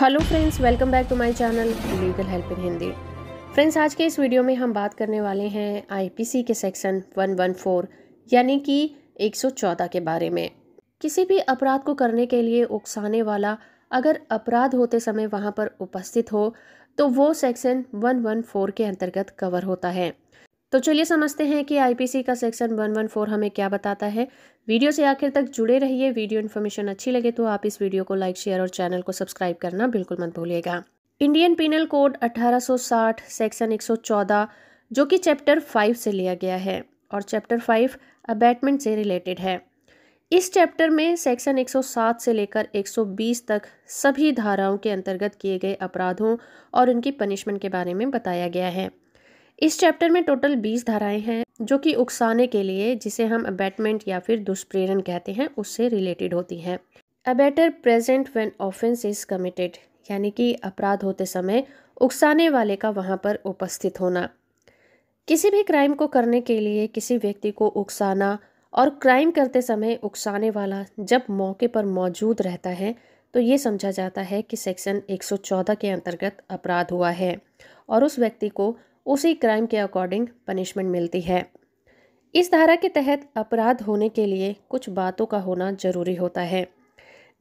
hello friends welcome back to my channel legal help in Hindi friends आज के इस video में हम बात करने वाले हैं आईपीसी के सेक्शन 114 यानी कि 114 के बारे में किसी भी अपराध को करने के लिए उकसाने वाला अगर अपराध होते समय वहां पर उपस्थित हो तो वो सेक्शन 114 के अंतर्गत कवर होता है तो चलिए समझते हैं कि आईपीसी का सेक्शन 114 हमें क्या बताता है वीडियो से आखिर तक जुड़े रहिए वीडियो इन्फॉर्मेशन अच्छी लगे तो आप इस वीडियो को लाइक शेयर और चैनल को सब्सक्राइब करना बिल्कुल मत भूलिएगा इंडियन पिनल कोड 1860 सेक्शन 114 जो कि चैप्टर 5 से लिया गया है और चैप्टर 5 अबैटमेंट से रिलेटेड है इस चैप्टर में सेक्शन 107 से लेकर 120 तक सभी धाराओं के अंतर्गत किए गए अपराधों और उनकी पनिशमेंट के बारे में बताया गया है इस चैप्टर में टोटल बीस धाराएं हैं जो कि उकसाने के लिए जिसे हम अबैटमेंट या फिर दुष्प्रेरण कहते हैं उससे रिलेटेड होती हैं abettor present when offence is committed यानी कि अपराध होते समय उकसाने वाले का वहाँ पर उपस्थित होना किसी भी क्राइम को करने के लिए किसी व्यक्ति को उकसाना और क्राइम करते समय उकसाने वाला जब मौके पर मौजूद रहता है तो ये समझा जाता है कि सेक्शन 114 के अंतर्गत अपराध हुआ है और उस व्यक्ति को उसी क्राइम के अकॉर्डिंग पनिशमेंट मिलती है इस धारा के तहत अपराध होने के लिए कुछ बातों का होना जरूरी होता है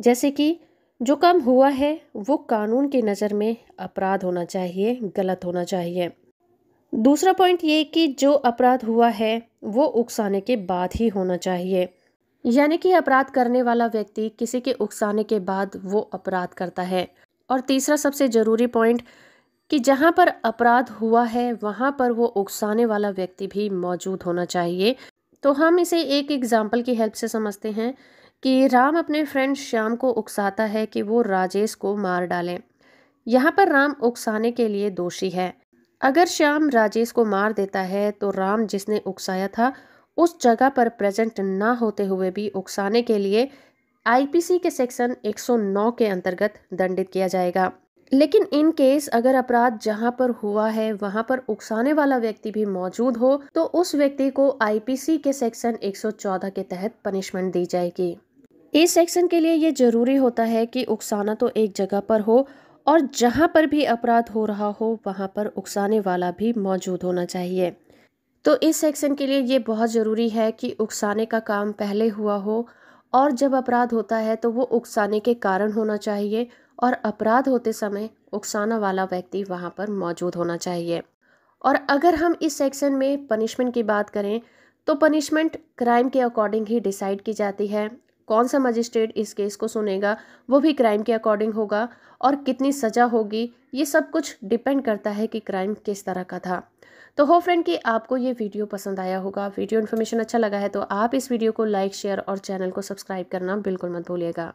जैसे कि जो काम हुआ है वो कानून की नज़र में अपराध होना चाहिए गलत होना चाहिए दूसरा पॉइंट ये कि जो अपराध हुआ है वो उकसाने के बाद ही होना चाहिए यानी कि अपराध करने वाला व्यक्ति किसी के उकसाने के बाद वो अपराध करता है और तीसरा सबसे ज़रूरी पॉइंट कि जहाँ पर अपराध हुआ है वहाँ पर वो उकसाने वाला व्यक्ति भी मौजूद होना चाहिए तो हम इसे एक एग्ज़ाम्पल की हेल्प से समझते हैं कि राम अपने फ्रेंड श्याम को उकसाता है कि वो राजेश को मार डालें यहाँ पर राम उकसाने के लिए दोषी है अगर श्याम राजेश को मार देता है तो राम जिसने उकसाया था उस जगह पर प्रेजेंट ना होते हुए भी उकसाने के लिए आईपीसी के सेक्शन 109 के अंतर्गत दंडित किया जाएगा लेकिन इन केस अगर अपराध जहां पर हुआ है वहां पर उकसाने वाला व्यक्ति भी मौजूद हो तो उस व्यक्ति को आईपीसी के सेक्शन 114 के तहत पनिशमेंट दी जाएगी इस सेक्शन के लिए ये जरूरी होता है कि उकसाना तो एक जगह पर हो और जहां पर भी अपराध हो रहा हो वहां पर उकसाने वाला भी मौजूद होना चाहिए तो इस सेक्शन के लिए ये बहुत ज़रूरी है कि उकसाने का काम पहले हुआ हो और जब अपराध होता है तो वो उकसाने के कारण होना चाहिए और अपराध होते समय उकसाना वाला व्यक्ति वहाँ पर मौजूद होना चाहिए और अगर हम इस सेक्शन में पनिशमेंट की बात करें तो पनिशमेंट क्राइम के अकॉर्डिंग ही डिसाइड की जाती है कौन सा मजिस्ट्रेट इस केस को सुनेगा वो भी क्राइम के अकॉर्डिंग होगा और कितनी सज़ा होगी ये सब कुछ डिपेंड करता है कि क्राइम किस तरह का था तो हो फ्रेंड कि आपको ये वीडियो पसंद आया होगा वीडियो इन्फॉर्मेशन अच्छा लगा है तो आप इस वीडियो को लाइक शेयर और चैनल को सब्सक्राइब करना बिल्कुल मत भूलिएगा